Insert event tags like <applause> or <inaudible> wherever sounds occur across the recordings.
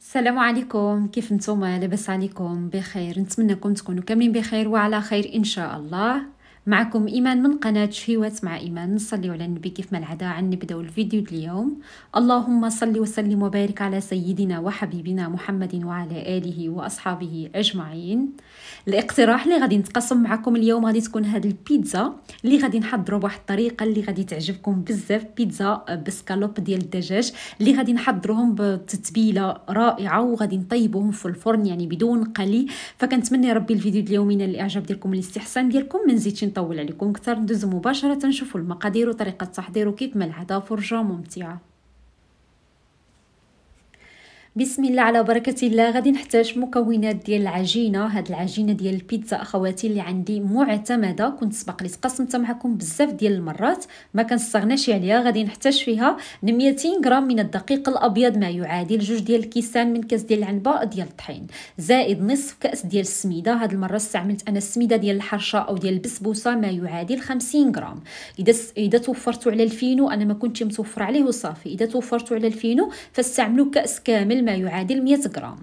السلام عليكم كيف نتوما لاباس عليكم بخير نتمنىكم تكونوا كاملين بخير وعلى خير ان شاء الله معكم إيمان من قناة شهيوات مع إيمان نصلي على النبي كيف ما العادة عن نبدأ الفيديو اليوم اللهم صل وسلم وبارك على سيدنا وحبيبنا محمد وعلى آله وأصحابه أجمعين الاقتراح اللي غادي نتقاسم معكم اليوم غادي تكون هاد البيتزا اللي غادي نحضروا بواحد الطريقة اللي غادي تعجبكم بزاف بيتزا بسكالوب ديال الدجاج اللي غادي نحضروهم بتتبيلة رائعة وغادي نطيبوهم في الفرن يعني بدون قلي فكنتمنى ربي الفيديو اليوم من الإعجاب ديالكم والاستحسان ديالكم من نزيدش نطول عليكم اكثر ندوزو مباشره نشوفوا المقادير وطريقه تحضيره كيف ما العاده فرجه ممتعه بسم الله على بركه الله غادي نحتاج مكونات ديال العجينه هاد العجينه ديال البيتزا اخواتي اللي عندي معتمده كنت سبق لي تقسمتها معكم بزاف ديال المرات ما كنستغناش عليها غادي نحتاج فيها 200 غرام من الدقيق الابيض ما يعادل جوج ديال الكيسان من كاس ديال العنبه ديال الطحين زائد نصف كاس ديال السميده هاد المره استعملت انا السميده ديال الحرشه او ديال البسبوسه ما يعادل 50 غرام اذا اذا توفرتوا على الفينو انا ما كنتش متوفر عليه وصافي اذا توفرتوا على الفينو فاستعملوا كاس كامل ما يعادل 100 جرام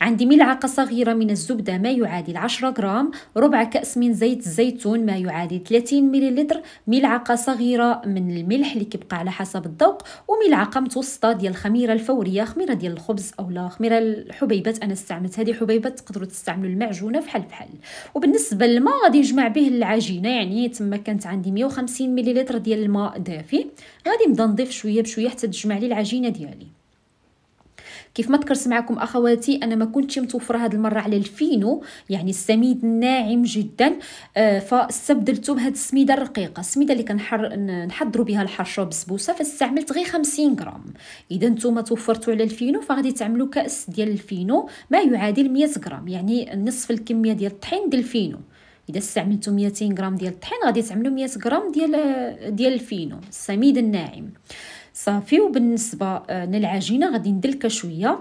عندي ملعقة صغيرة من الزبدة ما يعادل 10 جرام ربع كأس من زيت الزيتون ما يعادل 30 مليلتر ملعقة صغيرة من الملح اللي كيبقى على حسب الذوق وملعقة متوسطة ديال الخميرة الفورية خميرة ديال الخبز أو خميرة الحبيبات أنا استعملت هذه حبيبات تقدروا تستعملوا المعجونة بحال بحال وبالنسبة للماء غادي نجمع به العجينة يعني تما كانت عندي 150 مليلتر ديال الماء دافي غادي نبدا نضيف شويه بشويه حتى تجمع لي العجينه ديالي كيف ما تكرس معكم اخواتي انا ما كنتش متوفره هذه المره على الفينو يعني السميد الناعم جدا آه، فاستبدلته بهذه السميده الرقيقه السميده اللي كنحر نحضروا بها الحرشه بسبوسه فاستعملت غير 50 غرام اذا نتوما توفرتوا على الفينو فغادي تعملوا كاس ديال الفينو ما يعادل 100 غرام يعني نصف الكميه ديال الطحين ديال الفينو اذا استعملتو 200 غرام ديال الطحين غادي تعملوا 100 غرام ديال آه، ديال الفينو السميد الناعم آه صافي وبالنسبه آه، للعجينه غادي ندلك شويه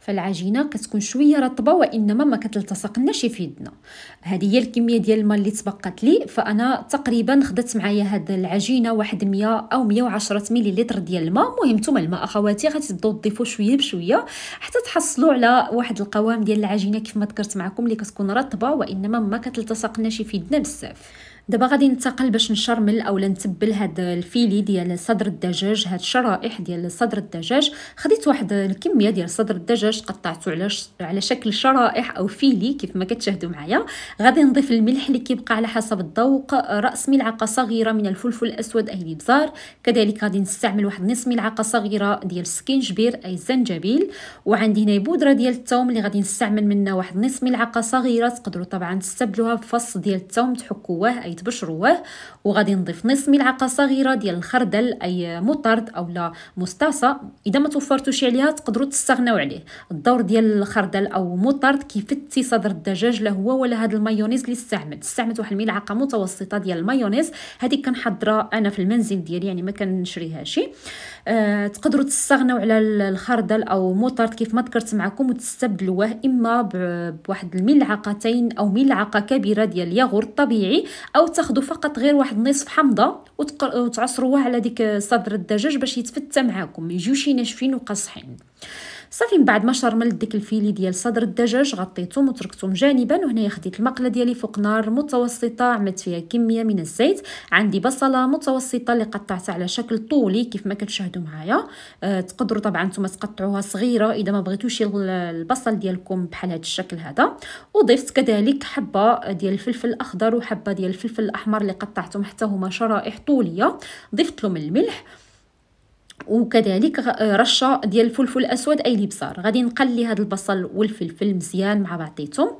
فالعجينه كتكون شويه رطبه وانما ما كتلتصقناش في يدنا هذه هي الكميه ديال الماء اللي تبقات لي فانا تقريبا خدت معايا هاد العجينه واحد 100 او 110 مليلتر ديال الماء المهم نتوما الماء اخواتي غتبداو تضيفوا شويه بشويه حتى تحصلوا على واحد القوام ديال العجينه كيف ما ذكرت معكم اللي كتكون رطبه وانما ما كتلتصقناش في يدنا بزاف دابا غادي ننتقل باش نشرمل اولا نتبل هاد الفيلي ديال صدر الدجاج هاد الشرائح ديال صدر الدجاج خديت واحد الكميه ديال صدر الدجاج قطعته على على شكل شرائح او فيلي كيف ما كتشاهدوا معايا غادي نضيف الملح اللي كيبقى على حسب الذوق راس ملعقه صغيره من الفلفل الاسود اي الابزار كذلك غادي نستعمل واحد نصف ملعقه صغيره ديال السكينجبير اي الزنجبيل وعندي هنا بودره ديال الثوم اللي غادي نستعمل منها واحد نصف ملعقه صغيره تقدروا طبعا تستبدلوها بفص ديال الثوم تحكوه اي تبشروه وغادي نضيف نص ملعقه صغيره ديال الخردل اي مطرد او لا مستاصه اذا ما توفرتوش عليها تقدروا تستغناو عليه الدور ديال الخردل او مطرد كيفتي صدر الدجاج لا هو ولا هذا المايونيز اللي استعملت استعملت واحد الملعقه متوسطه ديال المايونيز هذه كنحضرها انا في المنزل ديالي يعني ما كنشريهاش أه تقدروا تستغناو على الخردل او مطرد كيف ما ذكرت معكم وتستبدلوه اما بواحد الملعقتين او ملعقه كبيره ديال الياغورت طبيعي او تاخذوا فقط غير واحد نصف حمضه وتعصروها على ديك صدر الدجاج باش يتفتى معاكم ما يجيوش ناشفين وقاصحين صافي من بعد ما شرملت ديك الفيلي ديال صدر الدجاج غطيتهم وتركتهم جانبا وهنايا خديت المقله ديالي فوق نار متوسطه عملت فيها كميه من الزيت عندي بصله متوسطه اللي قطعتها على شكل طولي كيف ما كتشاهدوا معايا أه تقدروا طبعا نتوما تقطعوها صغيره اذا ما بغيتوش البصل ديالكم بحال هذا الشكل هذا وضفت كذلك حبه ديال الفلفل الاخضر وحبه ديال الفلفل الاحمر اللي قطعتهم حتى هما شرائح طوليه ضفت لهم الملح وكذلك آه، رشه ديال الفلفل الاسود اي الابصار غادي نقلي هذا البصل والفلفل مزيان مع بعضيتهم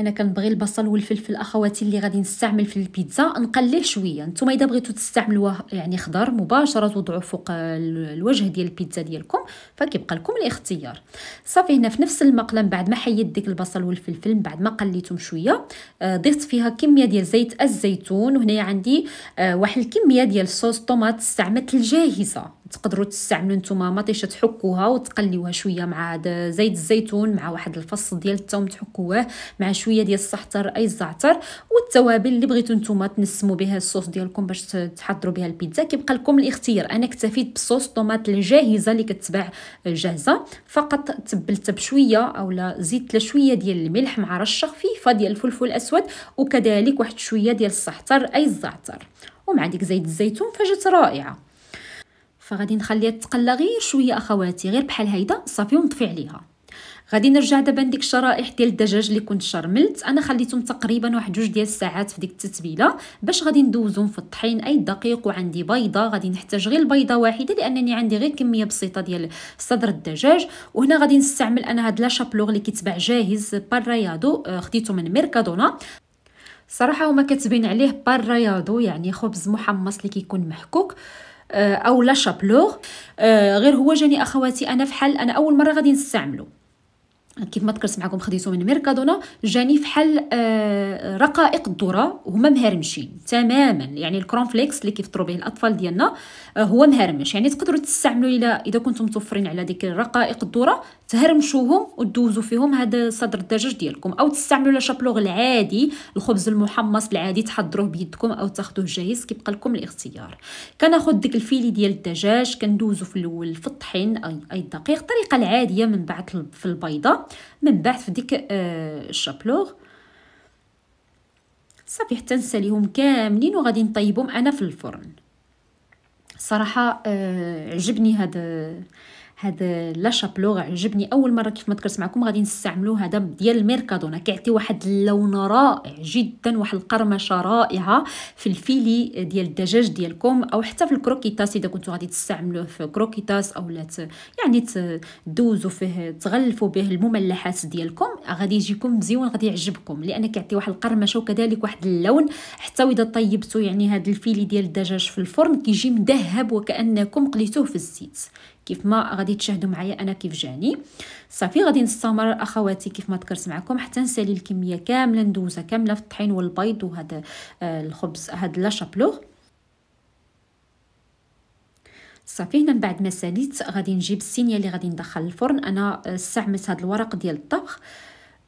انا كنبغي البصل والفلفل اخواتي اللي غادي نستعمل في البيتزا نقليه شويه نتوما اذا بغيتو تستعملوه يعني خضر مباشره توضعوه فوق الوجه ديال البيتزا ديالكم فكيبقى لكم الاختيار صافي هنا في نفس المقله من بعد ما حيد ديك البصل والفلفل من بعد ما قليتهم شويه آه، ضفت فيها كميه ديال زيت الزيتون وهنايا عندي آه، واحد الكميه ديال صوص طوماط استعملت الجاهزه تقدروا تستعملوا نتوما مطيشه تحكوها وتقليوها شويه مع زيت الزيتون مع واحد الفص ديال الثوم تحكوه مع شويه ديال الصحتر اي الزعتر والتوابل اللي بغيتوا نتوما تنسموا بها الصوص ديالكم باش تحضروا بها البيتزا كيبقى لكم الاختيار انا اكتفيت بصوص طوماط الجاهزه اللي كتباع جاهزه فقط تبلتها بشويه اولا زيدت شويه ديال الملح مع رشه خفيفه ديال الفلفل الاسود وكذلك واحد شويه ديال الصحتر اي الزعتر ومع ديك زيت الزيتون فجات رائعه فغادي نخليها تقلى غير شويه اخواتي غير بحال هيدا صافي ونطفي عليها غادي نرجع دابا لديك الشرائح ديال الدجاج اللي كنت شرملت انا خليتهم تقريبا واحد جوج ديال الساعات في ديك التتبيله باش غادي ندوزهم في الطحين اي دقيق وعندي بيضه غادي نحتاج غير البيضه واحده لانني عندي غير كميه بسيطه ديال صدر الدجاج وهنا غادي نستعمل انا هاد لاشابلوغ اللي كيتباع جاهز بالرياضو آه، خديته من ميركادونا صراحه هما كتبين عليه بالرياضو يعني خبز محمص اللي كيكون محكوك او لا شابلوغ آه، غير هو جاني اخواتي انا فحال انا اول مره غادي نستعمله كيف ما ذكرت معكم خديته من ميركادونا جاني فحال حل آه، رقائق الذره هما مهرمشين تماما يعني الكرون فليكس اللي كيفطروا به الاطفال ديالنا آه، هو مهرمش يعني تقدروا تستعملوا الا اذا كنتم متوفرين على ديك رقائق الذره تهرمشوهم ودوزوا فيهم هذا صدر الدجاج ديالكم او تستعملوا لا شابلوغ العادي الخبز المحمص العادي تحضروه بيدكم او تاخذوه جاهز كيبقى لكم الاختيار كناخذ ديك الفيلي ديال الدجاج كندوزو في الاول في الطحين اي الدقيق الطريقه العاديه من بعد في البيضه من بعد في ديك آه، الشابلوغ صافي حتى نساليهم كاملين وغادي نطيبهم انا في الفرن صراحه آه، عجبني هذا هذا لا شابلو عجبني اول مره كيف ما ذكرت معكم غادي نستعملو هذا ديال الميركادونا كيعطي واحد اللون رائع جدا واحد القرمشه رائعه في الفيلي ديال الدجاج ديالكم او حتى في الكروكيتاس اذا كنتو غادي تستعملوه في كروكيتاس اولا لا يعني تدوزوا فيه تغلفوا به المملحات ديالكم غادي يجيكم مزيون غادي يعجبكم لان كيعطي واحد القرمشه وكذلك واحد اللون حتى واذا طيبتو يعني هذا الفيلي ديال الدجاج في الفرن كيجي مذهب وكانكم قليتوه في الزيت كيف ما غادي تشاهدوا معايا انا كيف جاني صافي غادي نستمر اخواتي كيف ما ذكرت معكم حتى نسالي الكميه كامله ندوزها كامله في الطحين والبيض وهذا آه، الخبز هاد لا شابلوغ صافي هنا من بعد ما ساليت غادي نجيب السينيه اللي غادي ندخل الفرن انا آه، استعملت هذا الورق ديال الطبخ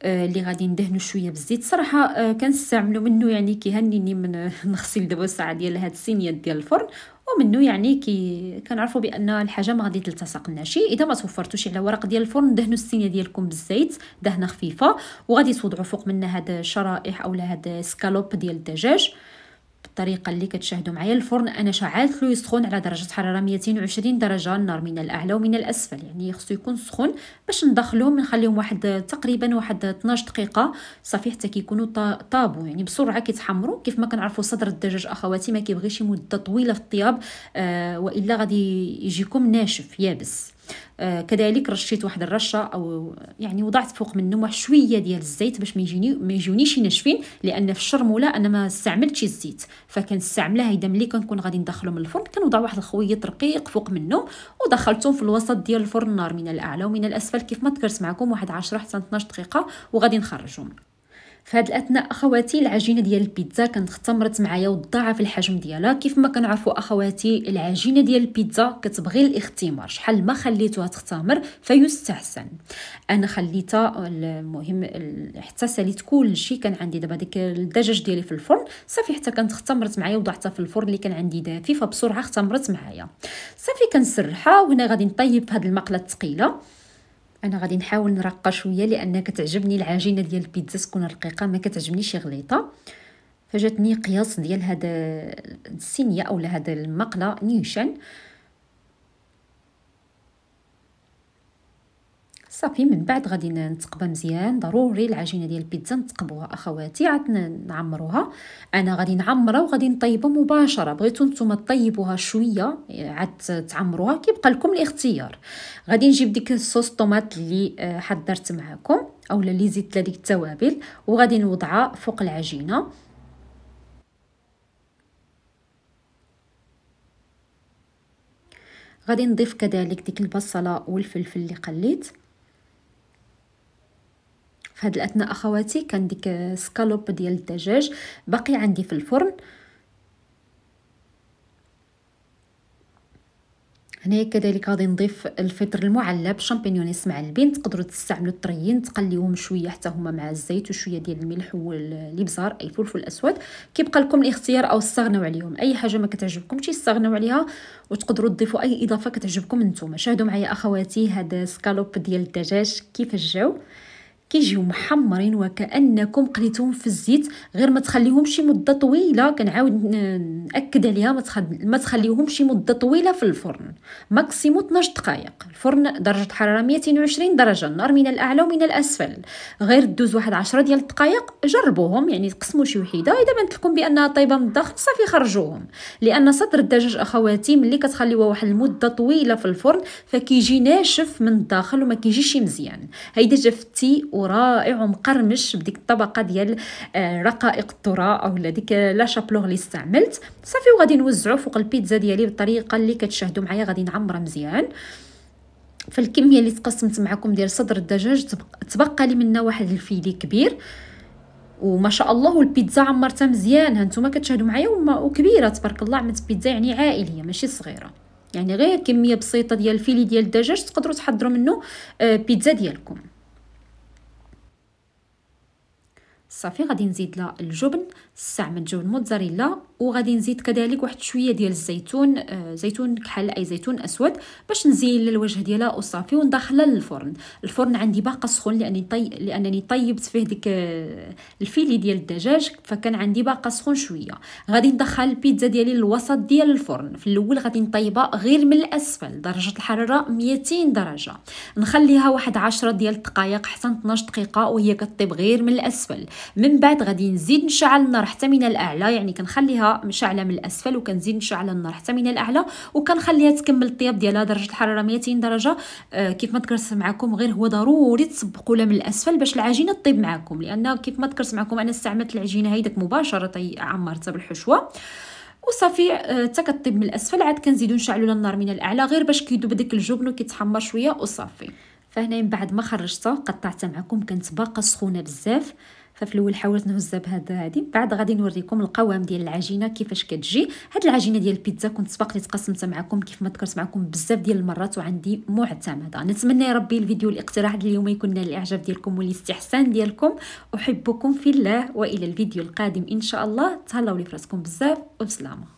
آه، اللي غادي ندهنو شويه بالزيت صراحه كنستعملو منه يعني كيهنيني من <laughs> نغسل دابا ساعه ديال هاد السينيه ديال الفرن ومنه يعني كي كنعرفوا بان الحاجه ما غادي تلتصق شي اذا ما توفرتوش على ورق ديال الفرن دهنوا السينيه ديالكم بالزيت دهنه خفيفه وغادي توضعوا فوق منها هاد الشرائح اولا هاد سكالوب ديال الدجاج الطريقه اللي كتشاهدوا معايا الفرن انا شعلت له يسخن على درجه حراره 220 درجه النار من الاعلى ومن الاسفل يعني خصو يكون سخون باش ندخلو نخليهم واحد تقريبا واحد 12 دقيقه صافي حتى كيكونوا طابو يعني بسرعه كيتحمروا كيف ما كنعرفوا صدر الدجاج اخواتي ما كيبغيش مده طويله في الطياب آه والا غادي يجيكم ناشف يابس آه، كذلك رشيت واحد الرشه او يعني وضعت فوق منهم شويه ديال الزيت باش ما يجيني ما يجونيش ناشفين لان في الشرموله انا ما استعملتش الزيت فكنستعمله هيدا ملي كنكون غادي ندخلهم للفرن كنوضع واحد الخويط رقيق فوق منهم ودخلتهم في الوسط ديال الفرن النار من الاعلى ومن الاسفل كيف ما ذكرت معكم واحد 10 حتى 12 دقيقه وغادي نخرجهم فهاد الاثناء اخواتي العجينه ديال البيتزا كانت اختمرت معايا وضاعف الحجم ديالها كيف ما كنعرفوا اخواتي العجينه ديال البيتزا كتبغي الاختمار شحال ما خليتوها تختمر فيستحسن انا خليتها المهم حتى ساليت كل شيء كان عندي دابا ديك الدجاج ديالي في الفرن صافي حتى كانت اختمرت معايا وضعتها في الفرن اللي كان عندي دافي فبسرعه اختمرت معايا صافي كنسرحها وهنا غادي نطيب في هاد المقله الثقيله انا غادي نحاول نرقى شويه لان كتعجبني العجينه ديال البيتزا تكون رقيقه ما كتعجبنيش غليطه فجاتني قياس ديال هذا السينيه اولا هذا المقله نيشان صافي من بعد غادي نتقبى مزيان ضروري العجينه ديال البيتزا نتقبوها اخواتي عاد نعمروها انا غادي نعمرها وغادي نطيبها مباشره بغيتو نتوما طيبوها شويه عاد تعمروها كيبقى لكم الاختيار غادي نجيب ديك الصوص طوماط اللي آه، حضرت معكم اولا اللي زدت ديك التوابل وغادي نوضعها فوق العجينه غادي نضيف كذلك ديك البصله والفلفل اللي قليت في هاد الاثناء اخواتي كان ديك سكالوب ديال الدجاج باقي عندي في الفرن هنايا كذلك غادي نضيف الفطر المعلب شامبينيونيس معلبين تقدروا تستعملوا الطريين تقليهم شويه حتى هما مع الزيت وشويه ديال الملح والابزار اي فلفل اسود كيبقى لكم الاختيار او استغناو عليهم اي حاجه ما كتعجبكمش استغناو عليها وتقدروا تضيفوا اي اضافه كتعجبكم نتوما شاهدوا معايا اخواتي هذا سكالوب ديال الدجاج كيفاش جاو كيجيو محمرين وكانكم قليتهم في الزيت غير ما تخليهمش شي مده طويله كنعاود ناكد عليها ما, تخد... ما تخليهمش مدة طويلة في الفرن ماكسيمو 12 دقائق الفرن درجة حرارة 220 درجة النار من الأعلى ومن الأسفل غير دوز واحد 10 ديال الدقائق جربوهم يعني تقسموا شي وحيدة إذا بانت لكم بأنها طيبة من الداخل صافي خرجوهم لأن صدر الدجاج أخواتي ملي كتخليوه واحد المدة طويلة في الفرن فكيجي ناشف من الداخل وما كيجيش مزيان هيدا جفتي ورائع ومقرمش بديك الطبقة ديال آه، رقائق الذره اولا ديك لا شابلوغ اللي استعملت صافي وغادي نوزعو فوق البيتزا ديالي بالطريقه اللي كتشاهدوا معايا غادي نعمرها مزيان فالكميه اللي تقسمت معكم ديال صدر الدجاج تبقى لي منها واحد الفيلي كبير وما شاء الله البيتزا عمرتها مزيان هانتوما كتشاهدوا معايا وكبيره تبارك الله عملت بيتزا يعني عائليه ماشي صغيره يعني غير كميه بسيطه ديال الفيلي ديال الدجاج تقدروا تحضروا منه آه، بيتزا ديالكم صافي غادي نزيد لها الجبن استعمل جو الموتزاريلا وغادي نزيد كذلك واحد شويه ديال الزيتون آه زيتون كحل اي زيتون اسود باش نزين الوجه ديالها وصافي وندخلها للفرن الفرن عندي باقا سخون لاني طي... لانني طيبت فيه ديك آه، الفيلي ديال الدجاج فكان عندي باقا سخون شويه غادي ندخل البيتزا ديالي للوسط ديال الفرن في الاول غادي نطيبها غير من الاسفل درجه الحراره 200 درجه نخليها واحد 10 ديال الدقائق حتى 12 دقيقه وهي كطيب غير من الاسفل من بعد غادي نزيد نشعل النار حتى من الاعلى يعني كنخليها مشعله من الاسفل وكنزيد نشعل النار حتى من الاعلى وكنخليها تكمل الطياب ديالها درجه الحراره 200 درجه آه كيف ما ذكرت معكم غير هو ضروري تسبقوا لها من الاسفل باش العجينه طيب معكم لان كيف ما ذكرت معكم انا استعملت العجينه هيداك مباشره عمرتها بالحشوه وصافي آه، حتى كطيب من الاسفل عاد كنزيدو نشعلوا النار من الاعلى غير باش كيذوب داك الجبن وكيتحمر شويه وصافي فهنا من بعد ما خرجته قطعتها معكم كانت باقا سخونه بزاف ففي الاول حاولت نهزها بهذا هادي بعد غادي نوريكم القوام ديال العجينه كيفاش كتجي هاد العجينه ديال البيتزا كنت سبق لي تقسمتها معكم كيف ما ذكرت معكم بزاف ديال المرات وعندي معتمده نتمنى يا ربي الفيديو الاقتراح ديال اليوم يكون نال الاعجاب ديالكم والاستحسان ديالكم احبكم في الله والى الفيديو القادم ان شاء الله تهلاو لي فراسكم بزاف وبسلامه